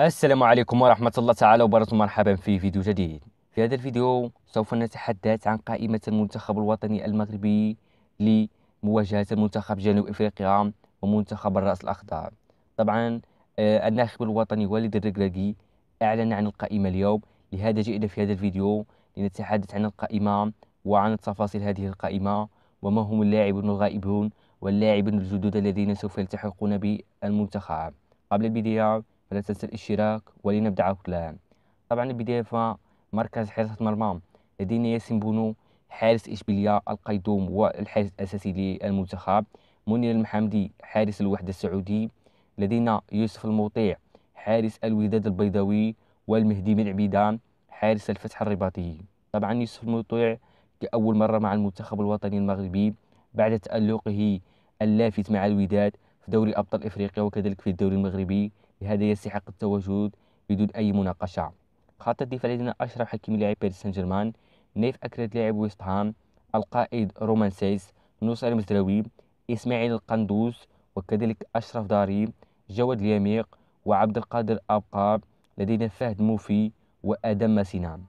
السلام عليكم ورحمة الله تعالى وبركاته مرحبا في فيديو جديد في هذا الفيديو سوف نتحدث عن قائمة المنتخب الوطني المغربي لمواجهة منتخب جنوب إفريقيا ومنتخب الرأس الأخضر طبعا آه، الناخب الوطني والد الركراكي أعلن عن القائمة اليوم لهذا جئنا في هذا الفيديو لنتحدث عن القائمة وعن تفاصيل هذه القائمة وما هم اللاعبون الغائبون واللاعبون الجدد الذين سوف يلتحقون بالمنتخب قبل البداية فلا تنسى الاشتراك ولنبدأ الآن طبعا البداية فمركز حراسة مرمى لدينا ياسين بونو حارس إشبيلية القيدوم والحارس الأساسي للمنتخب منير المحمدي حارس الوحدة السعودي لدينا يوسف المطيع حارس الوداد البيضاوي والمهدي بن عبيدان حارس الفتح الرباطي طبعا يوسف المطيع كأول مرة مع المنتخب الوطني المغربي بعد تألقه اللافت مع الوداد في دوري أبطال إفريقيا وكذلك في الدوري المغربي لهذا يستحق التواجد بدون أي مناقشة خط الدفاع لدينا أشرف حكيم لاعب باريس سان جيرمان نيف أكرد لاعب ويست هام القائد رومان سيس نصر المزراوي إسماعيل القندوز وكذلك أشرف داري جواد اليميق وعبد القادر أبقى لدينا فهد موفي وأدم ماسينا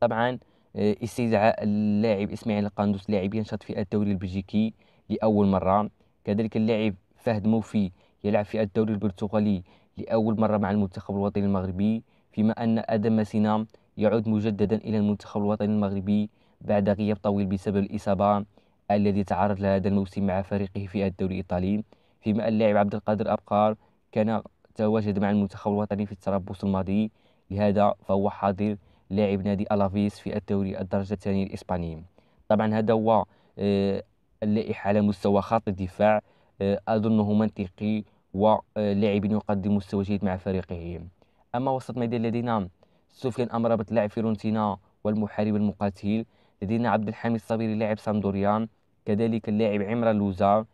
طبعا آه، استدعاء اللاعب إسماعيل القندوس لاعب ينشط في الدوري البلجيكي لأول مرة كذلك اللاعب فهد موفي يلعب في الدوري البرتغالي لأول مرة مع المنتخب الوطني المغربي فيما أن آدم مسينا يعود مجددا إلى المنتخب الوطني المغربي بعد غياب طويل بسبب الإصابة الذي تعرض لها هذا الموسم مع فريقه في الدوري الإيطالي فيما أن اللاعب عبد القادر أبقار كان تواجد مع المنتخب الوطني في التربص الماضي لهذا فهو حاضر لاعب نادي ألافيس في الدوري الدرجة الثانية الإسباني طبعا هذا هو آه، اللائحة على مستوى خط الدفاع آه، أظنه منطقي ولاعب آه، يقدم مستوى جيد مع فريقه أما وسط ميدان لدينا سفيان امرابط لاعب فيرونتينا والمحارب المقاتل لدينا عبد الحميد الصبيري لاعب ساندوريان كذلك اللاعب عمران لوزا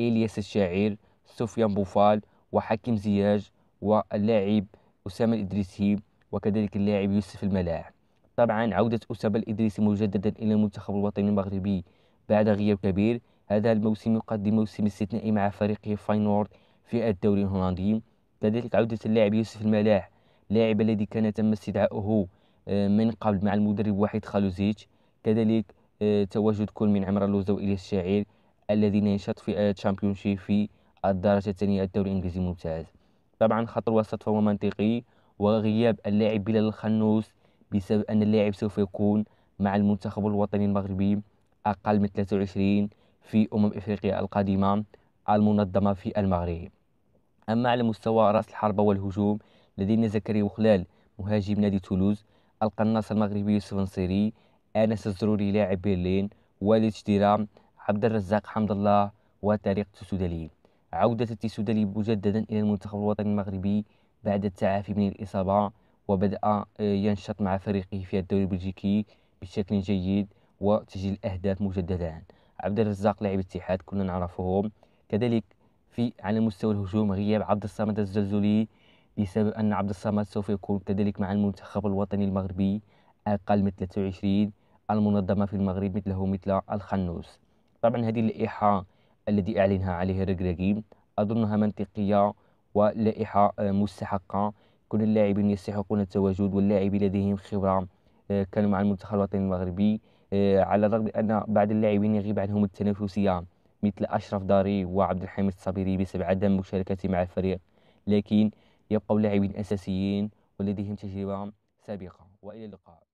إلياس الشاعر سفيان بوفال وحكيم زياج واللاعب أسامة الإدريسي وكذلك اللاعب يوسف الملاح طبعا عودة أسامة الإدريسي مجددا إلى المنتخب الوطني المغربي بعد غياب كبير هذا الموسم يقدم موسم استثنائي مع فريقه فاينورد في الدوري الهولندي كذلك عودة اللاعب يوسف الملاح لاعب الذي كان تم استدعائه آه، من قبل مع المدرب واحد خالوزيتش كذلك آه، تواجد كل من عمر اللوزة وإليس الشاعر الذي نشط في الشامبيونشيب في الدرجة الثانية الدوري الإنجليزي الممتاز طبعا خط الوسط فهو منطقي وغياب اللاعب بلال الخنوس بسبب أن اللاعب سوف يكون مع المنتخب الوطني المغربي أقل من 23 في أمم إفريقيا القادمة المنظمة في المغرب أما على مستوى رأس الحربة والهجوم لدينا زكريا وخلال مهاجم نادي تولوز القناص المغربي يوسف نصيري أنس الزروري لاعب برلين والد شديرام عبد الرزاق حمد الله وطريق السوداليين عودة التسودالي مجددا إلى المنتخب الوطني المغربي بعد التعافي من الإصابة وبدأ آه، ينشط مع فريقه في الدوري البلجيكي بشكل جيد وتسجيل أهداف مجددا عبد الرزاق لاعب اتحاد كنا نعرفه كذلك في على مستوى الهجوم غياب عبد الصمد الزلزولي بسبب أن عبد الصمد سوف يكون كذلك مع المنتخب الوطني المغربي أقل من 23 المنظمة في المغرب مثله مثل الخنوس طبعا هذه اللائحة الذي أعلنها عليه الركراكي أظنها منطقية ولائحة آه، مستحقة كل اللاعبين يستحقون التواجد واللاعبين لديهم خبرة آه، كانوا مع المنتخب الوطني المغربي آه، على الرغم أن بعض اللاعبين يغيب عنهم التنافسية مثل أشرف داري وعبد الحميد الصبيري بسبب عدم مشاركته مع الفريق لكن يبقوا لاعبين أساسيين ولديهم تجربة سابقة وإلى اللقاء